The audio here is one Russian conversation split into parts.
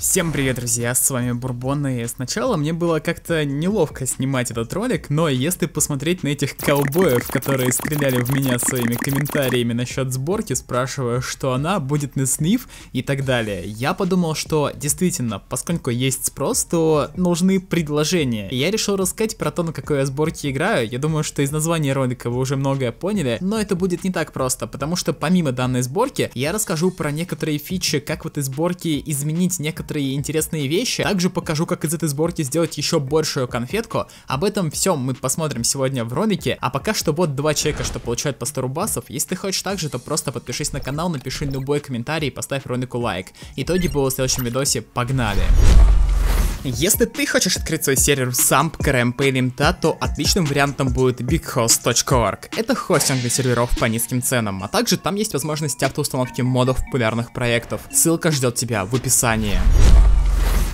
Всем привет, друзья, с вами Бурбон, и сначала мне было как-то неловко снимать этот ролик, но если посмотреть на этих колбоев, которые стреляли в меня своими комментариями насчет сборки, спрашивая, что она, будет на сниф и так далее, я подумал, что действительно, поскольку есть спрос, то нужны предложения. И я решил рассказать про то, на какой я сборке играю, я думаю, что из названия ролика вы уже многое поняли, но это будет не так просто, потому что помимо данной сборки, я расскажу про некоторые фичи, как в этой сборке изменить некоторые некоторые интересные вещи. Также покажу, как из этой сборки сделать еще большую конфетку. Об этом всем мы посмотрим сегодня в ролике. А пока что вот два человека, что получают по 100 рубасов. Если ты хочешь так же, то просто подпишись на канал, напиши любой комментарий, поставь ролику лайк. Итоги будут в следующем видосе. Погнали! Если ты хочешь открыть свой сервер в SAMP, CRMP или MTA, то отличным вариантом будет bighost.org. Это хостинг для серверов по низким ценам, а также там есть возможность автоустановки модов популярных проектов. Ссылка ждет тебя в описании.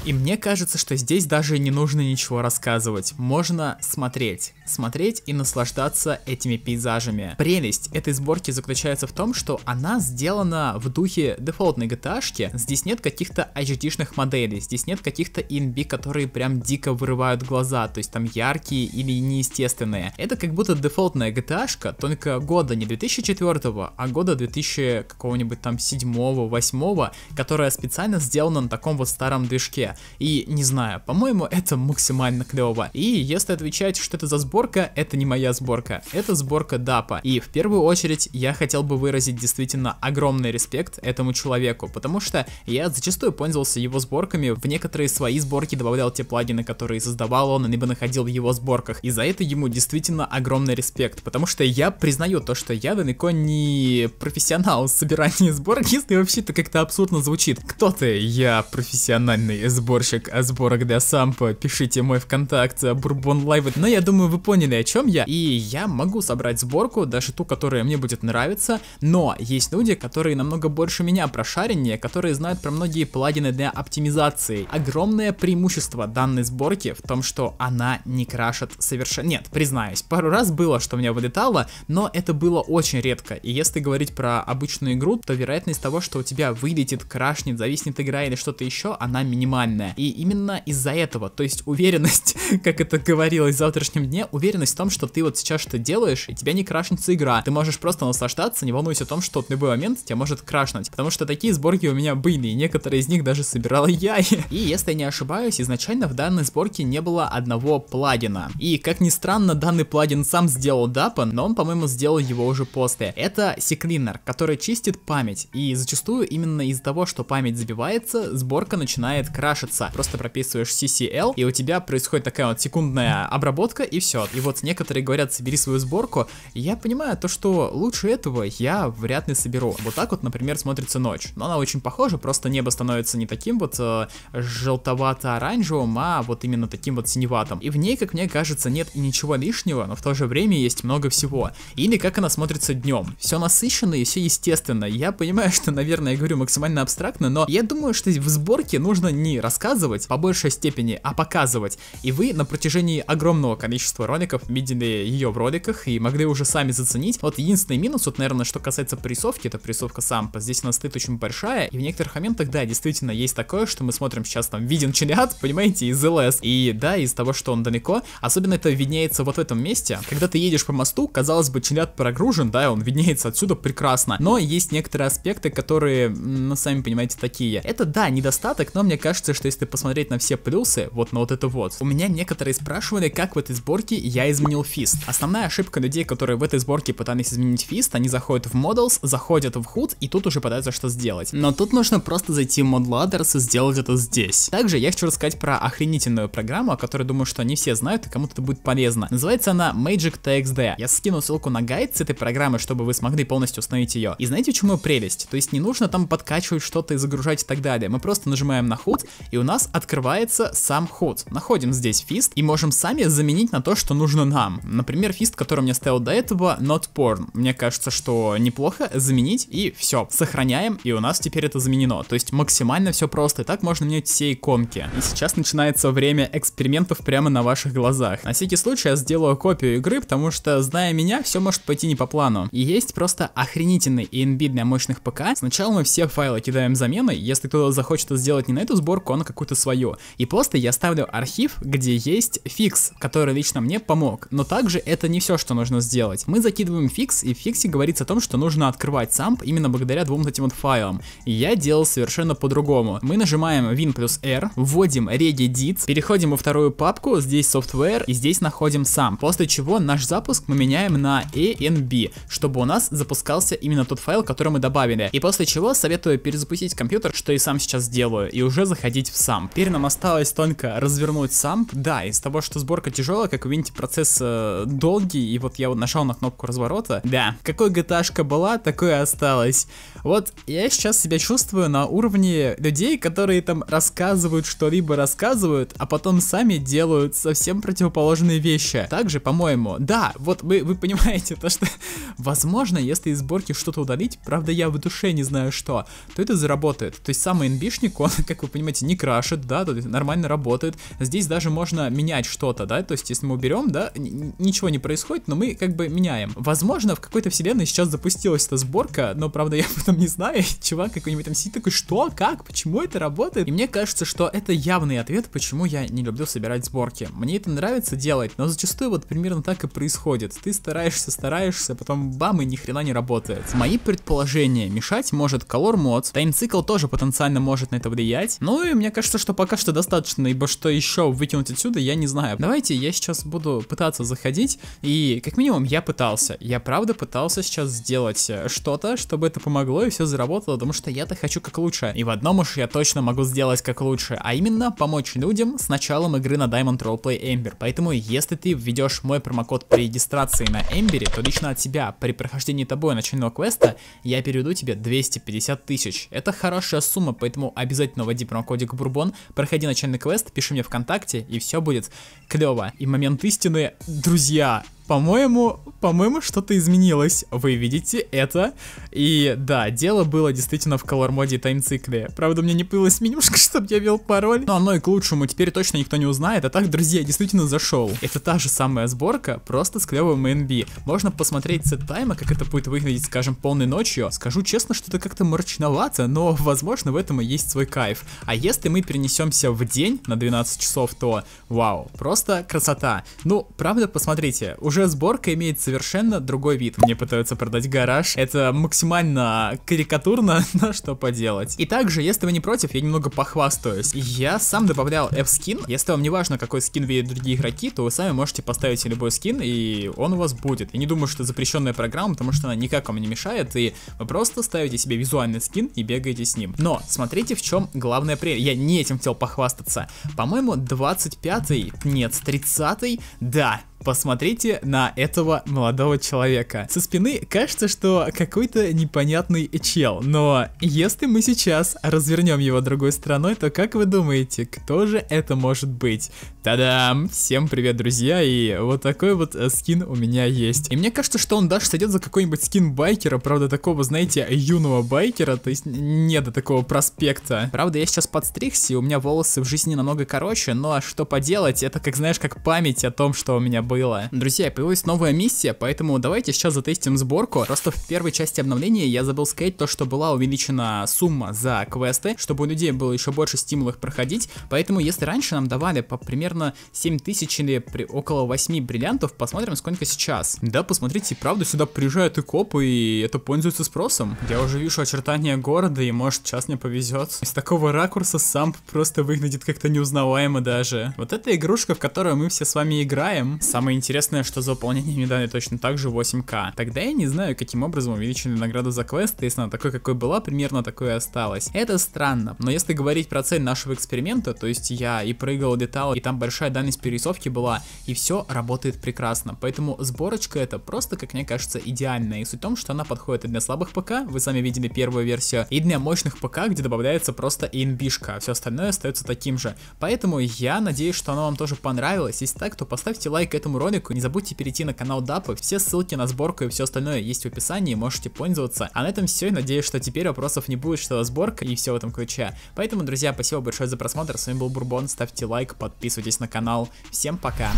И мне кажется, что здесь даже не нужно ничего рассказывать, можно смотреть. Смотреть и наслаждаться этими пейзажами. Прелесть этой сборки заключается в том, что она сделана в духе дефолтной gta -шки. Здесь нет каких-то HD-шных моделей, здесь нет каких-то инби, которые прям дико вырывают глаза, то есть там яркие или неестественные. Это как будто дефолтная gta только года не 2004, а года 2000 какого-нибудь там 7 8 которая специально сделана на таком вот старом движке. И не знаю, по-моему, это максимально клево. И если отвечать, что это за сборка, это не моя сборка, это сборка дапа. И в первую очередь я хотел бы выразить действительно огромный респект этому человеку, потому что я зачастую пользовался его сборками, в некоторые свои сборки добавлял те плагины, которые создавал он, либо находил в его сборках. И за это ему действительно огромный респект, потому что я признаю то, что я далеко не профессионал в собирании сборок, если вообще-то как-то абсурдно звучит. Кто ты? Я профессиональный сборщик сборщик сборок для сампа, пишите мой ВКонтакте, э, Бурбон Лайв. Но я думаю, вы поняли, о чем я. И я могу собрать сборку, даже ту, которая мне будет нравиться, но есть люди, которые намного больше меня прошареннее, которые знают про многие плагины для оптимизации. Огромное преимущество данной сборки в том, что она не крашит совершенно... Нет, признаюсь, пару раз было, что у меня вылетало, но это было очень редко. И если говорить про обычную игру, то вероятность того, что у тебя вылетит, крашнет, зависнет игра или что-то еще, она минимальна странная. И именно из-за этого, то есть уверенность, как это говорилось в завтрашнем дне, уверенность в том, что ты вот сейчас что делаешь, и тебя не крашнится игра. Ты можешь просто наслаждаться, не волнуйся о том, что в любой момент тебя может крашнуть. Потому что такие сборки у меня были, и некоторые из них даже собирал я. И если я не ошибаюсь, изначально в данной сборке не было одного плагина. И как ни странно, данный плагин сам сделал Дапан, но он, по-моему, сделал его уже после. Это секлинер, который чистит память. И зачастую именно из-за того, что память забивается, сборка начинает крашить пашется. Просто прописываешь CCL, и у тебя происходит такая вот секундная обработка, и все. И вот некоторые говорят, собери свою сборку. я понимаю то, что лучше этого я вряд ли соберу. Вот так вот, например, смотрится ночь. Но она очень похожа, просто небо становится не таким вот э, желтовато-оранжевым, а вот именно таким вот синеватым. И в ней, как мне кажется, нет и ничего лишнего, но в то же время есть много всего. Или как она смотрится днем. Все насыщенно и все естественно. Я понимаю, что, наверное, я говорю максимально абстрактно, но я думаю, что в сборке нужно не рассказывать по большей степени, а показывать. И вы на протяжении огромного количества роликов видели ее в роликах и могли уже сами заценить. Вот единственный минус, вот, наверное, что касается прессовки, это прессовка сампа. Здесь она стоит очень большая, и в некоторых моментах, да, действительно есть такое, что мы смотрим сейчас там виден чилят, понимаете, из ЛС. И да, из того, что он далеко, особенно это виднеется вот в этом месте. Когда ты едешь по мосту, казалось бы, чилят прогружен, да, он виднеется отсюда прекрасно. Но есть некоторые аспекты, которые, ну, сами понимаете, такие. Это, да, недостаток, но мне кажется, что если посмотреть на все плюсы, вот на вот это вот, у меня некоторые спрашивали, как в этой сборке я изменил фист. Основная ошибка людей, которые в этой сборке пытались изменить фист, они заходят в Models, заходят в худ, и тут уже пытаются что сделать. Но тут нужно просто зайти в ModLadders и сделать это здесь. Также я хочу рассказать про охренительную программу, о которой думаю, что они все знают и кому-то это будет полезно. Называется она Magic TXD. Я скину ссылку на гайд с этой программы, чтобы вы смогли полностью установить ее. И знаете, в чем ее прелесть? То есть не нужно там подкачивать что-то и загружать и так далее. Мы просто нажимаем на худ и у нас открывается сам ход. Находим здесь фист и можем сами заменить на то, что нужно нам. Например, фист, который мне стоял до этого, not porn. Мне кажется, что неплохо заменить и все. Сохраняем, и у нас теперь это заменено. То есть максимально все просто, и так можно менять все иконки. И сейчас начинается время экспериментов прямо на ваших глазах. На всякий случай я сделаю копию игры, потому что, зная меня, все может пойти не по плану. И есть просто охренительный и для мощных ПК. Сначала мы все файлы кидаем заменой, если кто-то захочет это сделать не на эту сборку, он оно какое-то свое. И просто я ставлю архив, где есть фикс, который лично мне помог. Но также это не все, что нужно сделать. Мы закидываем фикс, и в фиксе говорится о том, что нужно открывать самп именно благодаря двум этим вот файлам. И я делал совершенно по-другому. Мы нажимаем win плюс r, вводим regedit, переходим во вторую папку, здесь software, и здесь находим сам. После чего наш запуск мы меняем на enb чтобы у нас запускался именно тот файл, который мы добавили. И после чего советую перезапустить компьютер, что и сам сейчас сделаю и уже заходить уходить в самп. Теперь нам осталось только развернуть самп. Да, из того, что сборка тяжелая, как вы видите, процесс э, долгий, и вот я вот нажал на кнопку разворота. Да, какой gta была, такое осталось. Вот я сейчас себя чувствую на уровне людей, которые там рассказывают что-либо, рассказывают, а потом сами делают совсем противоположные вещи. Также, по-моему, да, вот вы, вы понимаете, то что, возможно, если из сборки что-то удалить, правда я в душе не знаю что, то это заработает. То есть самый инбишник, он, как вы понимаете, не крашит, да, тут нормально работает. Здесь даже можно менять что-то, да, то есть если мы уберем, да, ничего не происходит, но мы как бы меняем. Возможно, в какой-то вселенной сейчас запустилась эта сборка, но правда я об не знаю. Чувак какой-нибудь там сидит такой, что, как, почему это работает? И мне кажется, что это явный ответ, почему я не люблю собирать сборки. Мне это нравится делать, но зачастую вот примерно так и происходит. Ты стараешься, стараешься, потом бам, и ни хрена не работает. Мои предположения, мешать может Color Mods, тайм-цикл тоже потенциально может на это влиять, ну и мне кажется, что пока что достаточно, ибо что еще вытянуть отсюда, я не знаю. Давайте я сейчас буду пытаться заходить, и как минимум я пытался. Я правда пытался сейчас сделать э, что-то, чтобы это помогло и все заработало, потому что я-то хочу как лучше. И в одном уж я точно могу сделать как лучше, а именно помочь людям с началом игры на Diamond Roleplay Ember. Поэтому если ты введешь мой промокод при регистрации на Ember, то лично от тебя при прохождении тобой начального квеста я переведу тебе 250 тысяч. Это хорошая сумма, поэтому обязательно вводи промокодик Ник Бурбон, проходи начальный квест, пиши мне ВКонтакте, и все будет клево. И момент истины, друзья, по-моему, по-моему, что-то изменилось. Вы видите это. И да, дело было действительно в color моде и таймцикле. Правда, у меня не появилась менюшка, чтобы я вел пароль. Но оно и к лучшему, теперь точно никто не узнает. А так, друзья, я действительно зашел. Это та же самая сборка, просто с клевым MNB. Можно посмотреть сет тайма, как это будет выглядеть, скажем, полной ночью. Скажу честно, что это как-то мрачновато, но, возможно, в этом и есть свой кайф. А если мы перенесемся в день на 12 часов, то вау, просто красота. Ну, правда, посмотрите, уже уже сборка имеет совершенно другой вид. Мне пытаются продать гараж. Это максимально карикатурно, но что поделать. И также, если вы не против, я немного похвастаюсь. Я сам добавлял F-скин. Если вам не важно, какой скин видят другие игроки, то вы сами можете поставить любой скин, и он у вас будет. Я не думаю, что это запрещенная программа, потому что она никак вам не мешает, и вы просто ставите себе визуальный скин и бегаете с ним. Но смотрите, в чем главное прелесть. Я не этим хотел похвастаться. По-моему, 25-й, нет, 30-й, да, Посмотрите на этого молодого человека. Со спины кажется, что какой-то непонятный чел, но если мы сейчас развернем его другой стороной, то как вы думаете, кто же это может быть? Та-дам! Всем привет, друзья, и вот такой вот э, скин у меня есть. И мне кажется, что он даже сойдет за какой-нибудь скин байкера, правда, такого, знаете, юного байкера, то есть не до такого проспекта. Правда, я сейчас подстригся, и у меня волосы в жизни намного короче, но что поделать, это, как знаешь, как память о том, что у меня было. Друзья, появилась новая миссия, поэтому давайте сейчас затестим сборку. Просто в первой части обновления я забыл сказать то, что была увеличена сумма за квесты, чтобы у людей было еще больше стимулов проходить. Поэтому если раньше нам давали по примерно 7000 или при около 8 бриллиантов, посмотрим сколько сейчас. Да, посмотрите, правда сюда приезжают и копы, и это пользуется спросом. Я уже вижу очертания города, и может сейчас мне повезет. Из такого ракурса сам просто выглядит как-то неузнаваемо даже. Вот эта игрушка, в которую мы все с вами играем, сам Самое интересное, что за выполнение мне дали точно так же 8к. Тогда я не знаю, каким образом увеличили награду за квесты, если она такой, какой была, примерно такой и осталась. Это странно, но если говорить про цель нашего эксперимента, то есть я и прыгал, летал, и там большая дальность перерисовки была, и все работает прекрасно. Поэтому сборочка это просто, как мне кажется, идеальная. И суть в том, что она подходит и для слабых ПК, вы сами видели первую версию, и для мощных ПК, где добавляется просто инбишка, а все остальное остается таким же. Поэтому я надеюсь, что она вам тоже понравилась. Если так, то поставьте лайк этому этому ролику, не забудьте перейти на канал Дапы, все ссылки на сборку и все остальное есть в описании, можете пользоваться. А на этом все, и надеюсь, что теперь вопросов не будет, что сборка и все в этом ключе. Поэтому, друзья, спасибо большое за просмотр, с вами был Бурбон, ставьте лайк, подписывайтесь на канал, всем пока!